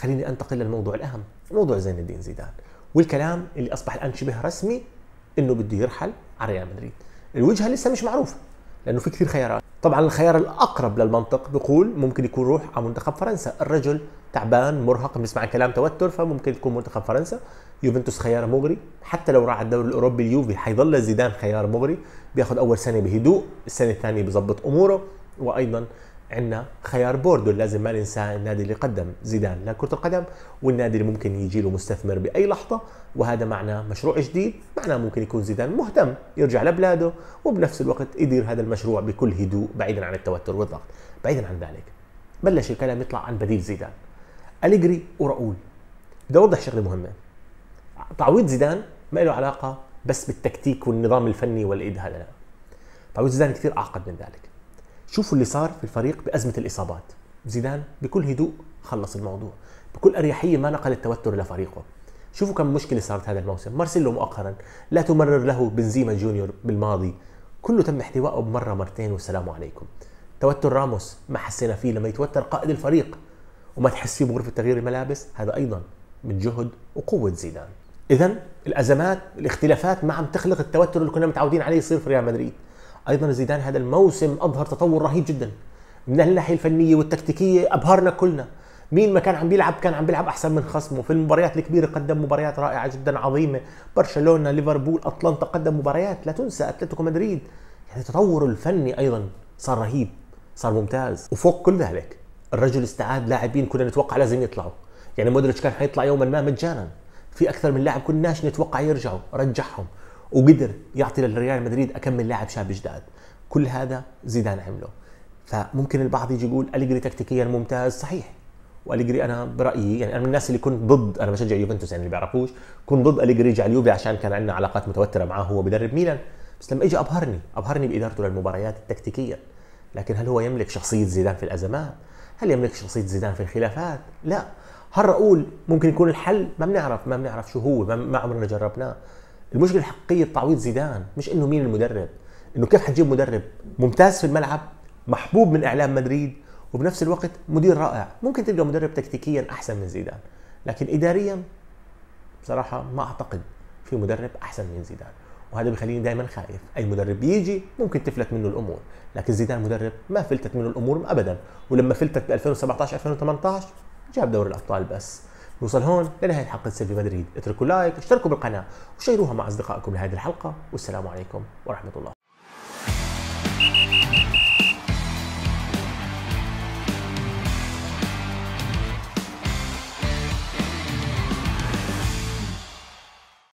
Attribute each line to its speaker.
Speaker 1: خليني انتقل للموضوع الاهم موضوع زين الدين زيدان والكلام اللي اصبح الان شبه رسمي انه بده يرحل على ريال مدريد الوجهه لسه مش معروفه لانه في كثير خيارات طبعا الخيار الاقرب للمنطق بيقول ممكن يكون روح على منتخب فرنسا الرجل تعبان مرهق بنسمع كلام توتر فممكن تكون منتخب فرنسا يوفنتوس خيار مغري حتى لو راح على الدوري الاوروبي اليوفي حيظل زيدان خيار مغري بياخذ اول سنه بهدوء السنه الثانيه بظبط اموره وايضا عندنا خيار بوردو لازم ما ننسى النادي اللي قدم زيدان لكرة القدم والنادي اللي ممكن يجي له مستثمر بأي لحظة وهذا معناه مشروع جديد معناه ممكن يكون زيدان مهتم يرجع لبلاده وبنفس الوقت يدير هذا المشروع بكل هدوء بعيدا عن التوتر والضغط بعيدا عن ذلك بلش الكلام يطلع عن بديل زيدان أليجري وراؤول بدي أوضح شغلة مهمة تعويض زيدان ما له علاقة بس بالتكتيك والنظام الفني والإيد هذا لا تعويض زيدان كثير أعقد من ذلك شوفوا اللي صار في الفريق بأزمة الإصابات زيدان بكل هدوء خلص الموضوع بكل أريحية ما نقل التوتر لفريقه شوفوا كم مشكلة صارت هذا الموسم مارسيلو مؤخرا لا تمرر له بنزيما جونيور بالماضي كله تم احتوائه بمرة مرتين والسلام عليكم توتر راموس ما حسينا فيه لما يتوتر قائد الفريق وما تحس فيه بغرفة تغيير الملابس هذا أيضا من جهد وقوة زيدان إذا الأزمات الاختلافات ما عم تخلق التوتر اللي كنا متعودين عليه يصير في ريال مدريد ايضا زيدان هذا الموسم اظهر تطور رهيب جدا من الناحيه الفنيه والتكتيكيه ابهرنا كلنا مين ما كان عم بيلعب كان عم بيلعب احسن من خصمه في المباريات الكبيره قدم مباريات رائعه جدا عظيمه برشلونه ليفربول اتلانتا قدم مباريات لا تنسى اتلتيكو مدريد يعني تطوره الفني ايضا صار رهيب صار ممتاز وفوق كل ذلك الرجل استعاد لاعبين كنا نتوقع لازم يطلعوا يعني مودريتش كان حيطلع يوما ما مجانا في اكثر من لاعب كناش نتوقع يرجعوا رجعهم وقدر يعطي للريال مدريد اكمل لاعب شاب جداد كل هذا زيدان عمله فممكن البعض يجي يقول اليجري تكتيكيا ممتاز صحيح واليجري انا برايي يعني انا من الناس اللي كنت ضد انا بشجع يوفنتوس يعني اللي بيعرفوش كنت ضد اليجري يجي على اليوفي عشان كان عندنا علاقات متوتره معاه هو بدرب ميلان بس لما اجى ابهرني ابهرني بادارته للمباريات التكتيكيه لكن هل هو يملك شخصيه زيدان في الازمات هل يملك شخصيه زيدان في الخلافات لا هل راؤول ممكن يكون الحل ما بنعرف ما بنعرف شو هو ما, ما عمرنا جربناه المشكله الحقيقيه بتعويض زيدان مش انه مين المدرب انه كيف حتجيب مدرب ممتاز في الملعب محبوب من اعلام مدريد وبنفس الوقت مدير رائع ممكن تلقى مدرب تكتيكيا احسن من زيدان لكن اداريا بصراحه ما اعتقد في مدرب احسن من زيدان وهذا بخليني دائما خايف اي مدرب يجي ممكن تفلت منه الامور لكن زيدان مدرب ما فلتت منه الامور ابدا ولما فلتت ب 2017 2018 جاب دوري الابطال بس نوصل هون لنهايه حلقه سيلفي مدريد اتركوا لايك اشتركوا بالقناه وشيروها مع اصدقائكم لهذه الحلقه والسلام عليكم ورحمه الله